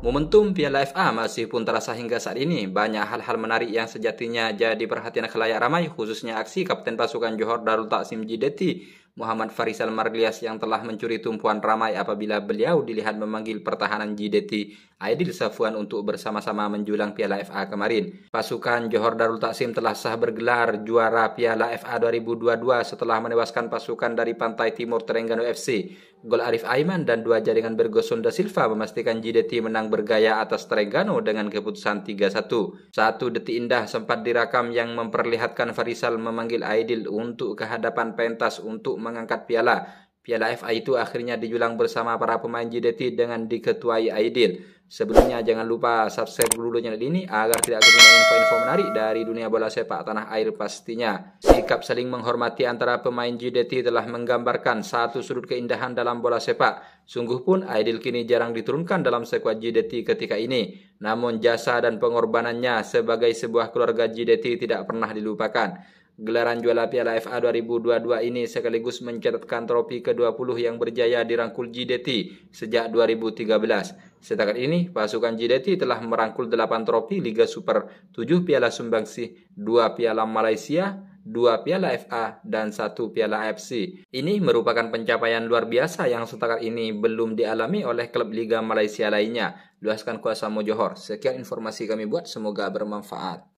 Momentum Piala FA masih pun terasa hingga saat ini. Banyak hal-hal menarik yang sejatinya jadi perhatian kelayak ramai, khususnya aksi Kapten Pasukan Johor Darul Taksim Jideti, Muhammad Farisal Marlias yang telah mencuri tumpuan ramai apabila beliau dilihat memanggil pertahanan Jideti Aidil Safuan untuk bersama-sama menjulang Piala FA kemarin. Pasukan Johor Darul Taksim telah sah bergelar juara Piala FA 2022 setelah menewaskan pasukan dari Pantai Timur Terengganu FC. Gol Arif Aiman dan dua jaringan Bergoson da Silva memastikan JDT menang bergaya atas Terengganu dengan keputusan 3-1. Satu detik indah sempat dirakam yang memperlihatkan Farisal memanggil Aidil untuk kehadapan pentas untuk mengangkat piala. Piala FA itu akhirnya dijulang bersama para pemain JDT dengan diketuai Aidil. Sebelumnya jangan lupa subscribe dulu channel ini agar tidak ketinggalan info-info menarik dari dunia bola sepak tanah air pastinya. Sikap saling menghormati antara pemain JDT telah menggambarkan satu sudut keindahan dalam bola sepak. Sungguh pun Aidil kini jarang diturunkan dalam sekuat JDT ketika ini. Namun jasa dan pengorbanannya sebagai sebuah keluarga JDT tidak pernah dilupakan. Gelaran juara Piala FA 2022 ini sekaligus mencatatkan trofi ke-20 yang berjaya dirangkul JDT sejak 2013 setakat ini, pasukan JDT telah merangkul 8 trofi Liga Super, 7 piala Sumbangsi 2 piala Malaysia, 2 piala FA, dan 1 piala AFC. Ini merupakan pencapaian luar biasa yang setakat ini belum dialami oleh klub Liga Malaysia lainnya. Luaskan kuasa Mojohor. Sekian informasi kami buat, semoga bermanfaat.